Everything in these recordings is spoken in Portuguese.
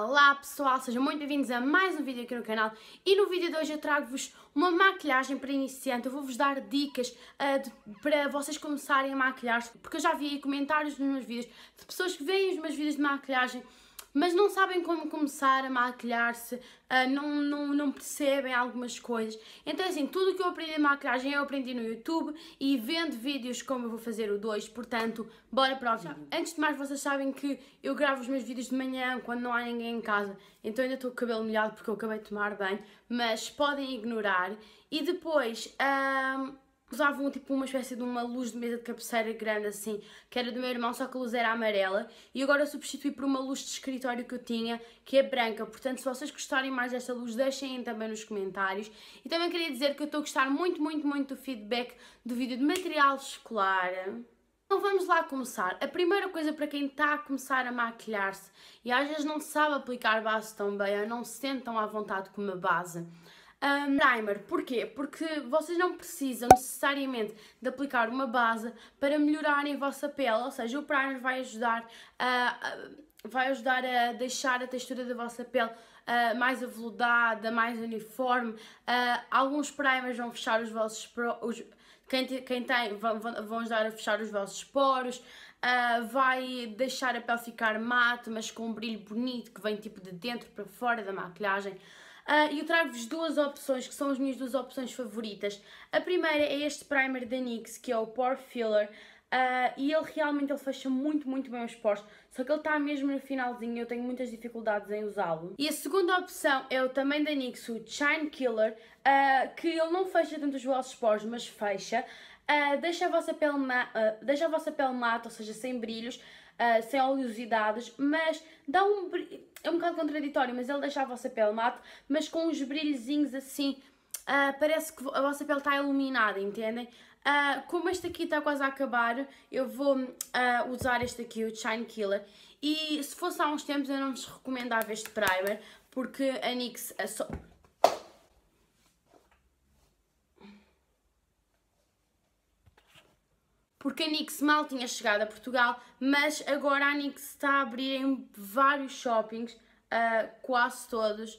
Olá pessoal, sejam muito bem-vindos a mais um vídeo aqui no canal e no vídeo de hoje eu trago-vos uma maquilhagem para iniciante, eu vou-vos dar dicas uh, de, para vocês começarem a maquilhar porque eu já vi comentários nos meus vídeos de pessoas que veem os meus vídeos de maquilhagem mas não sabem como começar a maquilhar-se, ah, não, não, não percebem algumas coisas. Então, assim, tudo o que eu aprendi de maquilhagem eu aprendi no YouTube e vendo vídeos como eu vou fazer o 2, portanto, bora para o vídeo. Antes de mais, vocês sabem que eu gravo os meus vídeos de manhã quando não há ninguém em casa, então ainda estou com o cabelo molhado porque eu acabei de tomar banho, mas podem ignorar. E depois. Um ah, usavam tipo uma espécie de uma luz de mesa de cabeceira grande assim, que era do meu irmão, só que a luz era amarela, e agora substituí por uma luz de escritório que eu tinha, que é branca. Portanto, se vocês gostarem mais desta luz, deixem também nos comentários. E também queria dizer que eu estou a gostar muito, muito, muito do feedback do vídeo de material escolar. Então vamos lá começar. A primeira coisa para quem está a começar a maquilhar-se e às vezes não sabe aplicar base tão bem ou não se sente tão à vontade com uma base, um, primer. Porquê? Porque vocês não precisam necessariamente de aplicar uma base para melhorarem a vossa pele, ou seja, o primer vai ajudar a, a vai ajudar a deixar a textura da vossa pele Uh, mais aveludada, mais uniforme. Uh, alguns primers vão fechar os vossos poros quem, te, quem tem vão, vão ajudar a fechar os vossos poros, uh, vai deixar a pele ficar mate, mas com um brilho bonito que vem tipo de dentro para fora da maquilhagem. Uh, eu trago-vos duas opções, que são as minhas duas opções favoritas. A primeira é este primer da NYX, que é o Pore Filler. Uh, e ele realmente ele fecha muito, muito bem os poros, só que ele está mesmo no finalzinho e eu tenho muitas dificuldades em usá-lo. E a segunda opção é o também da NYX, o Shine Killer, uh, que ele não fecha tanto os vossos poros, mas fecha. Uh, deixa, a vossa pele uh, é, deixa a vossa pele mata, ou seja, sem brilhos, uh, sem oleosidades, mas dá um brilho, é um bocado contraditório, mas ele deixa a vossa pele mata, mas com uns brilhozinhos assim, parece que a vossa pele está iluminada, entendem? como este aqui está quase a acabar, eu vou usar este aqui, o Shine Killer, e se fosse há uns tempos eu não vos recomendava este primer, porque a NYX... A so porque a Nix mal tinha chegado a Portugal, mas agora a Nix está a abrir em vários shoppings, uh, quase todos,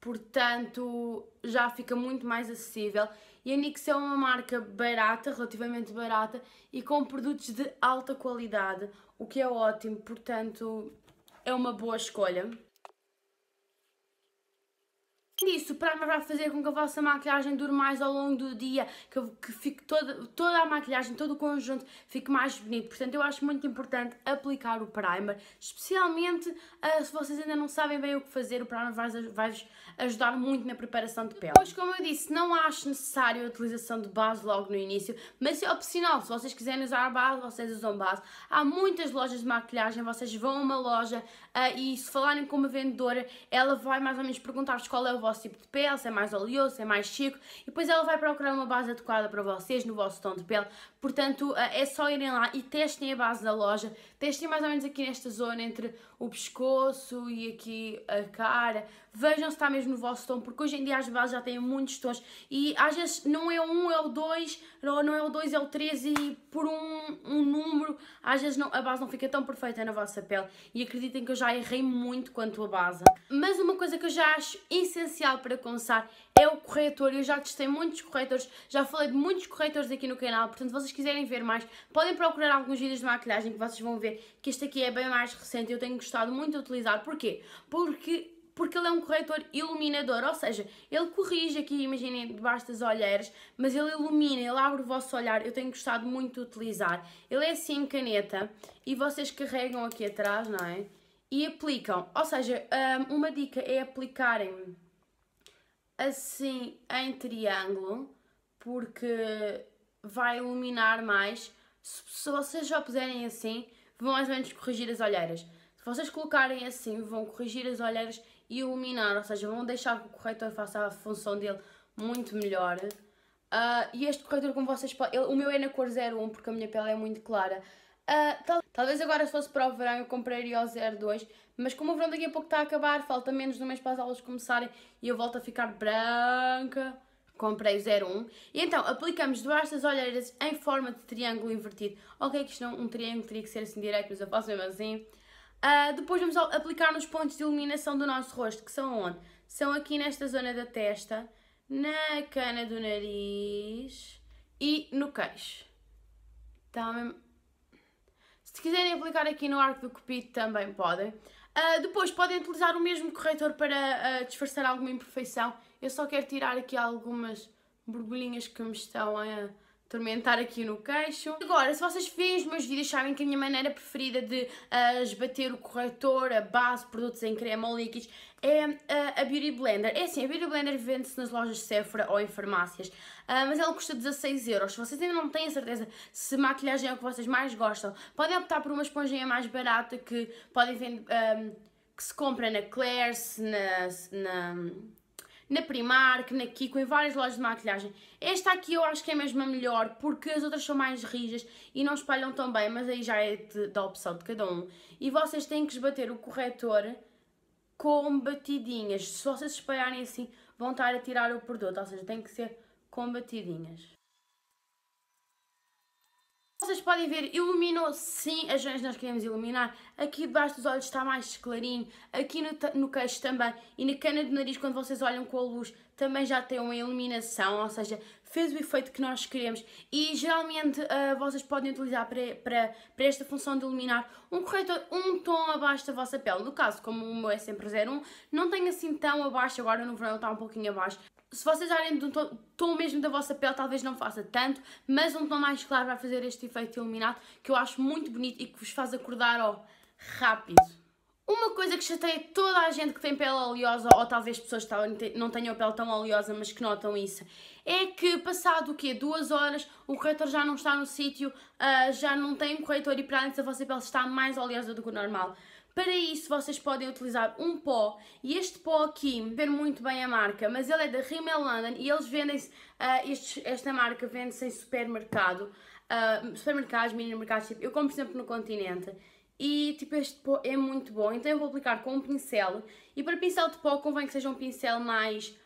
portanto já fica muito mais acessível. E a Nix é uma marca barata, relativamente barata, e com produtos de alta qualidade, o que é ótimo, portanto é uma boa escolha. Isso, para vai fazer com que a vossa maquilhagem dure mais ao longo do dia, que, que fique toda, toda a maquilhagem, todo o conjunto fique mais bonito. Portanto, eu acho muito importante aplicar o primer, especialmente uh, se vocês ainda não sabem bem o que fazer, o primer vai-vos vai ajudar muito na preparação de pele. Pois, como eu disse, não acho necessário a utilização de base logo no início, mas é opcional, se vocês quiserem usar base, vocês usam base. Há muitas lojas de maquilhagem, vocês vão a uma loja uh, e se falarem com uma vendedora, ela vai mais ou menos perguntar-vos qual é o vosso vosso tipo de pele, se é mais oleoso, se é mais chico, e depois ela vai procurar uma base adequada para vocês, no vosso tom de pele. Portanto, eh, é só irem lá e testem a base da loja, testem mais ou menos aqui nesta zona, entre o pescoço e aqui a cara, vejam se está mesmo no vosso tom, porque hoje em dia as bases já têm muitos tons e às vezes não é o 1, é o 2, não é o 2, é o 3 e por um, um número às vezes não, a base não fica tão perfeita na vossa pele e acreditem que eu já errei muito quanto a base. Mas uma coisa que eu já acho essencial para começar é o corretor, eu já testei muitos corretores, já falei de muitos corretores aqui no canal, portanto se vocês quiserem ver mais, podem procurar alguns vídeos de maquilhagem que vocês vão ver que este aqui é bem mais recente eu tenho gostado muito de utilizar. Porquê? Porque porque ele é um corretor iluminador, ou seja, ele corrige aqui, imaginem, debaixo das olheiras, mas ele ilumina, ele abre o vosso olhar, eu tenho gostado muito de utilizar. Ele é assim em caneta e vocês carregam aqui atrás, não é? E aplicam, ou seja, hum, uma dica é aplicarem assim em triângulo, porque vai iluminar mais. Se vocês já puserem assim, vão mais ou menos corrigir as olheiras. Se vocês colocarem assim, vão corrigir as olheiras iluminar, ou seja, vão deixar que o corretor faça a função dele muito melhor. Uh, e este corretor, como vocês podem... Ele, o meu é na cor 01, porque a minha pele é muito clara. Uh, tal, talvez agora se fosse para o verão eu compraria o 02, mas como o verão daqui a pouco está a acabar, falta menos de um mês para as aulas começarem e eu volto a ficar branca, comprei o 01. E então, aplicamos duas das olheiras em forma de triângulo invertido. Ok que isto não, um triângulo teria que ser assim direito, mas eu faço mesmo assim. Uh, depois vamos aplicar nos pontos de iluminação do nosso rosto, que são onde? São aqui nesta zona da testa, na cana do nariz e no queixo. Tá mesmo... Se quiserem aplicar aqui no arco do cupido também podem. Uh, depois podem utilizar o mesmo corretor para uh, disfarçar alguma imperfeição. Eu só quero tirar aqui algumas borbulhinhas que me estão a tormentar aqui no queixo. Agora, se vocês veem os meus vídeos, sabem que a minha maneira preferida de uh, esbater o corretor, a base, produtos em creme ou líquidos é uh, a Beauty Blender. É assim, a Beauty Blender vende-se nas lojas Sephora ou em farmácias, uh, mas ela custa 16 euros. Se vocês ainda não têm a certeza se maquilhagem é o que vocês mais gostam, podem optar por uma esponjinha mais barata que podem vender, um, que se compra na Claire's, na, na na Primark, na Kiko, em várias lojas de maquilhagem. Esta aqui eu acho que é mesmo a melhor, porque as outras são mais rijas e não espalham tão bem, mas aí já é de, da opção de cada um. E vocês têm que esbater o corretor com batidinhas. Se vocês espalharem assim, vão estar a tirar o produto, ou seja, tem que ser com batidinhas vocês podem ver, iluminou sim as joias que nós queremos iluminar. Aqui debaixo dos olhos está mais clarinho, aqui no, no queixo também e na cana do nariz, quando vocês olham com a luz, também já tem uma iluminação, ou seja, fez o efeito que nós queremos e geralmente uh, vocês podem utilizar para, para, para esta função de iluminar um corretor um tom abaixo da vossa pele. No caso, como o meu é sempre 01, não tem assim tão abaixo, agora no verão ele está um pouquinho abaixo. Se vocês darem um tom, tom mesmo da vossa pele, talvez não faça tanto, mas um tom mais claro vai fazer este efeito iluminado que eu acho muito bonito e que vos faz acordar ó, rápido. Uma coisa que chateia toda a gente que tem pele oleosa, ou talvez pessoas que não tenham a pele tão oleosa, mas que notam isso, é que passado o quê? Duas horas, o corretor já não está no sítio, uh, já não tem um corretor e para antes a vossa pele está mais oleosa do que o normal. Para isso, vocês podem utilizar um pó, e este pó aqui, ver muito bem a marca, mas ele é da Rimmel London e eles vendem-se, uh, esta marca vende-se em supermercado, uh, supermercados, mini mercados, tipo, eu compro sempre no Continente, e tipo este pó é muito bom, então eu vou aplicar com um pincel e para pincel de pó convém que seja um pincel mais,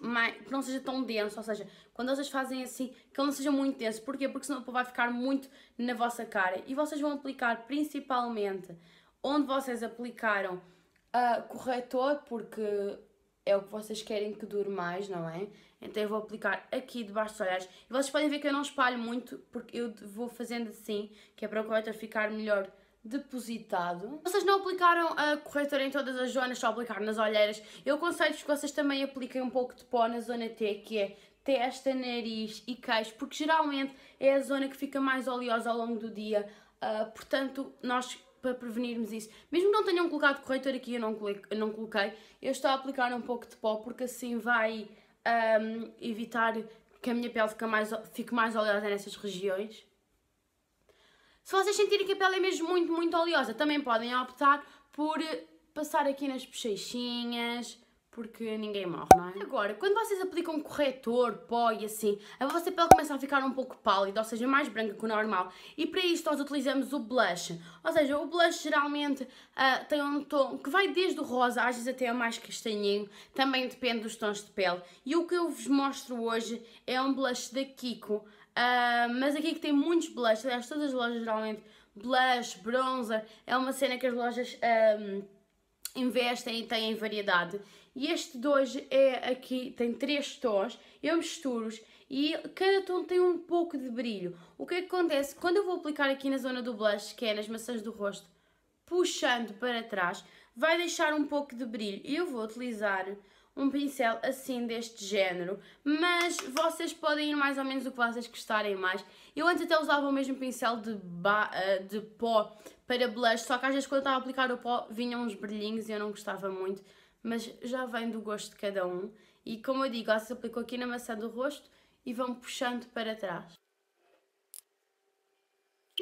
mais que não seja tão denso, ou seja, quando vocês fazem assim, que ele não seja muito denso, porquê? Porque senão o pó vai ficar muito na vossa cara e vocês vão aplicar principalmente onde vocês aplicaram a corretor, porque é o que vocês querem que dure mais, não é? Então eu vou aplicar aqui debaixo dos olhares. E vocês podem ver que eu não espalho muito, porque eu vou fazendo assim, que é para o corretor ficar melhor depositado. Vocês não aplicaram a corretora em todas as zonas, só aplicar nas olheiras. Eu aconselho-vos que vocês também apliquem um pouco de pó na zona T, que é testa, nariz e queixo, porque geralmente é a zona que fica mais oleosa ao longo do dia. Uh, portanto, nós para prevenirmos isso. Mesmo que não tenham colocado corretor aqui, eu não, coloquei, eu estou a aplicar um pouco de pó porque assim vai um, ah, evitar que a minha pele fique mais, fique mais oleosa nessas regiões. Se vocês sentirem que a pele é mesmo muito, muito oleosa, também podem optar por eh, passar aqui nas bochechinhas, porque ninguém morre, não é? Agora, quando vocês aplicam corretor, pó e assim, a vossa pele começa a ficar um pouco pálida, ou seja, mais branca que o normal. E para isto nós utilizamos o blush. Ou seja, o blush geralmente uh, tem um tom que vai desde o rosa, às vezes até o é mais castanhinho, também depende dos tons de pele. E o que eu vos mostro hoje é um blush da Kiko, ah, mas aqui que tem muitos blush, aliás, todas as lojas geralmente, blush, bronzer, é uma cena que as lojas um, ah, investem e têm variedade. E este de hoje é aqui, tem três tons, eu misturo-os e cada tom tem um pouco de brilho. O que é que acontece? Quando eu vou aplicar aqui na zona do blush, que é nas maçãs do rosto, puxando para trás, vai deixar um pouco de brilho. e Eu vou utilizar um pincel assim deste género, mas vocês podem ir mais ou menos o que vocês gostarem mais. Eu antes até usava o mesmo pincel de, eh, de pó para blush, só que às vezes quando eu estava a aplicar o pó vinham uns brilhinhos e eu não gostava muito, mas já vem do gosto de cada um. E como eu digo, se aplicou aqui na maçã do rosto e vão puxando para trás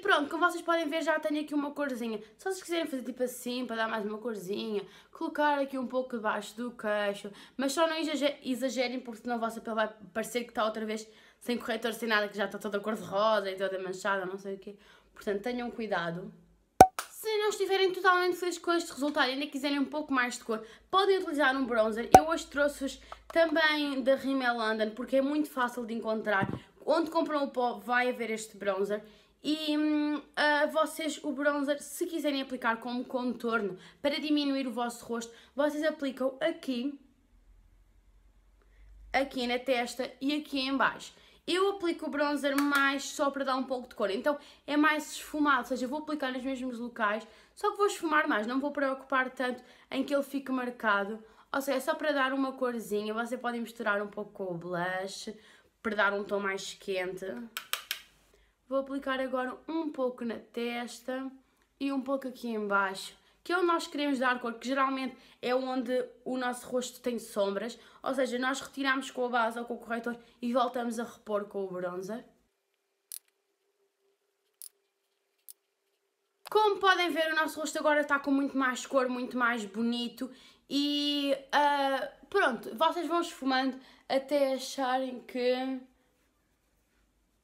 pronto, como vocês podem ver, já tenho aqui uma corzinha. Se vocês quiserem fazer tipo assim, para dar mais uma corzinha, colocar aqui um pouco debaixo do queixo, mas só não exagerem, porque senão a vossa pele vai parecer que está outra vez sem corretor, sem nada, que já está toda cor-de-rosa e toda manchada, não sei o quê. Portanto, tenham cuidado. Se não estiverem totalmente felizes com este resultado e ainda quiserem um pouco mais de cor, podem utilizar um bronzer. Eu hoje trouxe os também da Rimmel London, porque é muito fácil de encontrar. Onde compram o pó vai haver este bronzer e uh, vocês, o bronzer, se quiserem aplicar como contorno para diminuir o vosso rosto, vocês aplicam aqui, aqui na testa e aqui em baixo. Eu aplico o bronzer mais só para dar um pouco de cor, então é mais esfumado, ou seja, vou aplicar nos mesmos locais, só que vou esfumar mais, não vou preocupar tanto em que ele fique marcado, ou seja, é só para dar uma corzinha, você pode misturar um pouco com o blush, para dar um tom mais quente. Vou aplicar agora um pouco na testa e um pouco aqui embaixo, que é onde nós queremos dar cor, que geralmente é onde o nosso rosto tem sombras, ou seja, nós retiramos com a base ou com o corretor e voltamos a repor com o bronzer. Como podem ver, o nosso rosto agora está com muito mais cor, muito mais bonito e uh, pronto, vocês vão esfumando até acharem que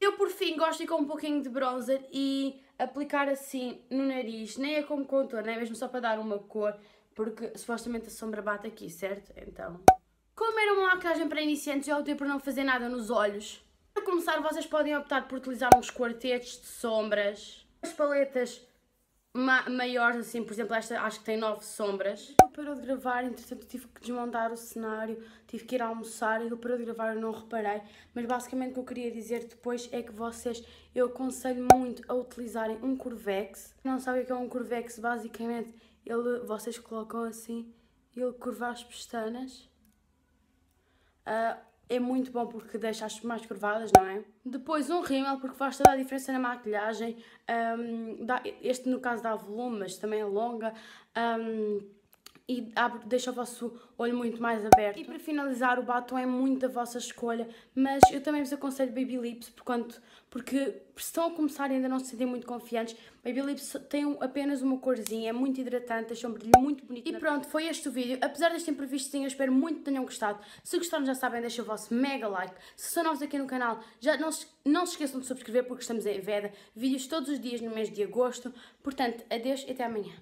eu por fim gosto de ir com um pouquinho de bronzer e aplicar assim no nariz, nem é como contorno, é mesmo só para dar uma cor, porque supostamente a sombra bate aqui, certo? Então... Como era uma maquiagem para iniciantes, eu optei por não fazer nada nos olhos. Para começar, vocês podem optar por utilizar uns quartetes de sombras, as paletas ma maiores, assim, por exemplo, esta acho que tem 9 sombras parou de gravar, entretanto tive que desmontar o cenário, tive que ir almoçar, e ele parou de gravar, eu não reparei, mas basicamente o que eu queria dizer depois é que vocês, eu aconselho muito a utilizarem um Curvex, não sabem o que é um Curvex, basicamente ele, vocês colocam assim, ele curva as pestanas, uh, é muito bom porque deixa as mais curvadas, não é? Depois um rímel, porque faz toda a diferença na maquilhagem. Um, dá, este no caso dá volume, mas também é longa. Um, e abre, deixa o vosso olho muito mais aberto. E para finalizar, o batom é muito da vossa escolha, mas eu também vos aconselho Baby Lips, porquanto, porque se estão a começar e ainda não se sentem muito confiantes, Baby Lips tem apenas uma corzinha, é muito hidratante, deixa um brilho muito bonito. E pronto, foi este o vídeo. Apesar deste imprevisto, eu espero muito que tenham gostado. Se gostaram, já sabem, deixa o vosso mega like. Se são novos aqui no canal, já não se, não se esqueçam de subscrever, porque estamos em Veda. Vídeos todos os dias no mês de agosto. Portanto, adeus e até amanhã.